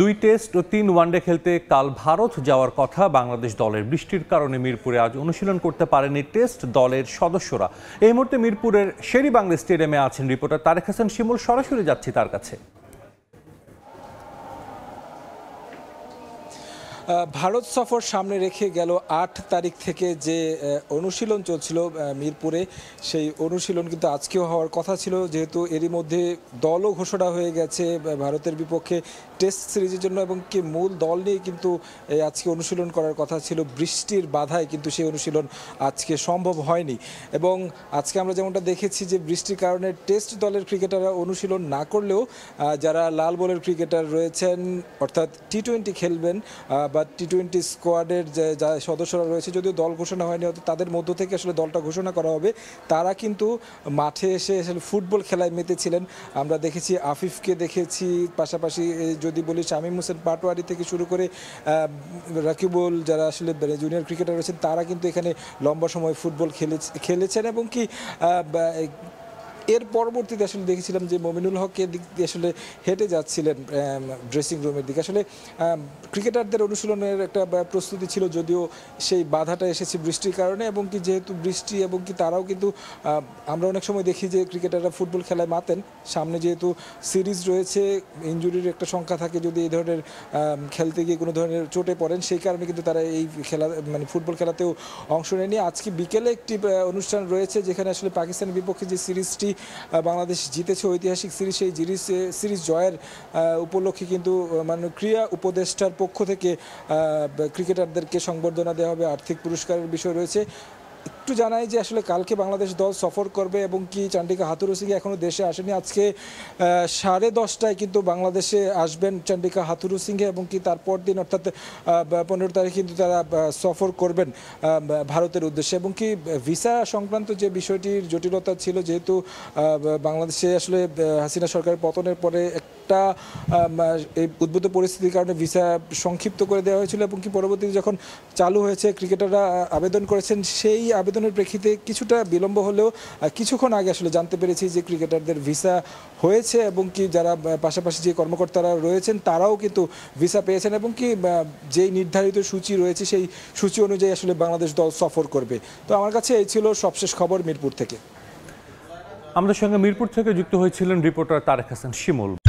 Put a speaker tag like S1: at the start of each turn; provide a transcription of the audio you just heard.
S1: দুই টেস্ট ও তিন ওয়ানডে খেলতে কাল ভারত যাওয়ার কথা বাংলাদেশ দলের বৃষ্টির কারণে মিরপুরে আজ অনুশীলন করতে পারেনি টেস্ট দলের সদস্যরা এই মুহূর্তে মিরপুরের শেরি বাংলা স্টেডিয়ামে আছেন রিপোর্টার তারেক হাসান শিমুল সরাসরি যাচ্ছি তার কাছে
S2: ভারত সফর সামনে রেখে গেল আট তারিখ থেকে যে অনুশীলন চলছিল মিরপুরে সেই অনুশীলন কিন্তু আজকেও হওয়ার কথা ছিল যেহেতু এরই মধ্যে দলও ঘোষণা হয়ে গেছে ভারতের বিপক্ষে টেস্ট সিরিজের জন্য এবং কি মূল দল নিয়ে কিন্তু আজকে অনুশীলন করার কথা ছিল বৃষ্টির বাধায় কিন্তু সেই অনুশীলন আজকে সম্ভব হয়নি এবং আজকে আমরা যেমনটা দেখেছি যে বৃষ্টির কারণে টেস্ট দলের ক্রিকেটাররা অনুশীলন না করলেও যারা লাল বলের ক্রিকেটার রয়েছেন অর্থাৎ টি টোয়েন্টি খেলবেন বা টি টোয়েন্টি স্কোয়াডের যে যা সদস্যরা রয়েছে যদিও দল ঘোষণা হয়নি হয়তো তাদের মধ্য থেকে আসলে দলটা ঘোষণা করা হবে তারা কিন্তু মাঠে এসে আসলে ফুটবল খেলায় মেতেছিলেন আমরা দেখেছি আফিফকে দেখেছি পাশাপাশি যদি বলি শামিম হোসেন পাটোয়ারি থেকে শুরু করে রাকিবুল যারা আসলে জুনিয়র ক্রিকেটার রয়েছেন তারা কিন্তু এখানে লম্বা সময় ফুটবল খেলে খেলেছেন এবং কি এর পরবর্তীতে আসলে দেখেছিলাম যে মমিনুল হকের দিক দিয়ে আসলে হেঁটে যাচ্ছিলেন ড্রেসিং রুমের দিকে আসলে ক্রিকেটারদের অনুশীলনের একটা প্রস্তুতি ছিল যদিও সেই বাধাটা এসেছে বৃষ্টির কারণে এবং কি যেহেতু বৃষ্টি এবং কি তারাও কিন্তু আমরা অনেক সময় দেখি যে ক্রিকেটাররা ফুটবল খেলায় মাতেন সামনে যেহেতু সিরিজ রয়েছে ইঞ্জুরির একটা সংখ্যা থাকে যদি এই ধরনের খেলতে গিয়ে কোনো ধরনের চোটে পড়েন সেই কারণে কিন্তু তারা এই খেলা মানে ফুটবল খেলাতেও অংশ নেয়নি আজকে বিকেলে একটি অনুষ্ঠান রয়েছে যেখানে আসলে পাকিস্তানের বিপক্ষে যে সিরিজটি বাংলাদেশ জিতেছে ঐতিহাসিক সিরিজ সেই সিরিজ সিরিজ জয়ের উপলক্ষে কিন্তু মানে ক্রীড়া উপদেষ্টার পক্ষ থেকে ক্রিকেটারদেরকে সংবর্ধনা দেওয়া হবে আর্থিক পুরস্কারের বিষয় রয়েছে একটু জানাই যে আসলে কালকে বাংলাদেশ দল সফর করবে এবং কি চান্ডিকা হাথুরু সিং দেশে আসেনি আজকে সাড়ে দশটায় কিন্তু বাংলাদেশে আসবেন চান্ডিকা হাথুরু এবং কি তারপর দিন অর্থাৎ পনেরো তারিখ কিন্তু তারা সফর করবেন ভারতের উদ্দেশ্যে এবং কি ভিসা সংক্রান্ত যে বিষয়টির জটিলতা ছিল যেহেতু বাংলাদেশে আসলে হাসিনা সরকারের পতনের পরে একটা এই উদ্ভূত পরিস্থিতির কারণে ভিসা সংক্ষিপ্ত করে দেওয়া হয়েছিল এবং কি পরবর্তীতে যখন চালু হয়েছে ক্রিকেটাররা আবেদন করেছেন সেই আবেদনের প্রেক্ষিতে কিছুটা বিলম্ব হলেও কিছুক্ষণ আগে আসলে জানতে পেরেছি যে ক্রিকেটারদের ভিসা হয়েছে এবং কি যারা পাশাপাশি যে কর্মকর্তারা রয়েছেন তারাও কিন্তু ভিসা পেয়েছেন এবং কি যেই নির্ধারিত সূচি রয়েছে সেই সূচি অনুযায়ী আসলে বাংলাদেশ দল সফর করবে তো আমার কাছে এই ছিল সবশেষ খবর মিরপুর থেকে আমাদের সঙ্গে
S1: মিরপুর থেকে যুক্ত হয়েছিলেন রিপোর্টার তারেক হাসান শিমুল